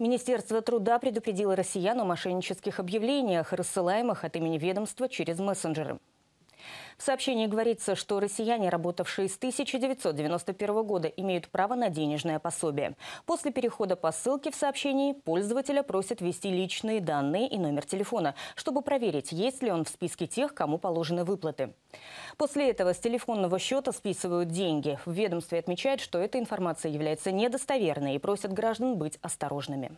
Министерство труда предупредило россиян о мошеннических объявлениях, рассылаемых от имени ведомства через мессенджеры. В сообщении говорится, что россияне, работавшие с 1991 года, имеют право на денежное пособие. После перехода по ссылке в сообщении пользователя просят ввести личные данные и номер телефона, чтобы проверить, есть ли он в списке тех, кому положены выплаты. После этого с телефонного счета списывают деньги. В ведомстве отмечают, что эта информация является недостоверной и просят граждан быть осторожными.